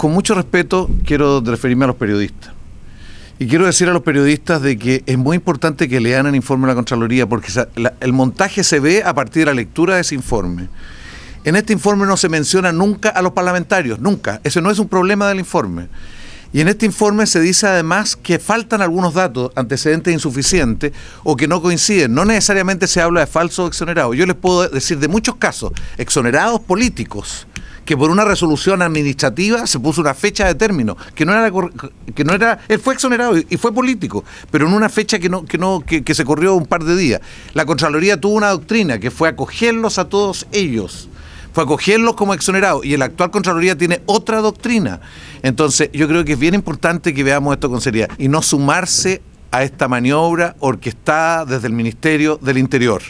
con mucho respeto quiero referirme a los periodistas. Y quiero decir a los periodistas de que es muy importante que lean el informe de la Contraloría, porque el montaje se ve a partir de la lectura de ese informe. En este informe no se menciona nunca a los parlamentarios, nunca. Ese no es un problema del informe. Y en este informe se dice además que faltan algunos datos, antecedentes insuficientes o que no coinciden. No necesariamente se habla de falsos exonerados. Yo les puedo decir de muchos casos, exonerados políticos, que por una resolución administrativa se puso una fecha de término, que no era que no era él fue exonerado y fue político, pero en una fecha que no que no que, se corrió un par de días. La Contraloría tuvo una doctrina que fue acogerlos a todos ellos fue acogerlos como exonerados. Y el actual Contraloría tiene otra doctrina. Entonces, yo creo que es bien importante que veamos esto con seriedad y no sumarse a esta maniobra orquestada desde el Ministerio del Interior.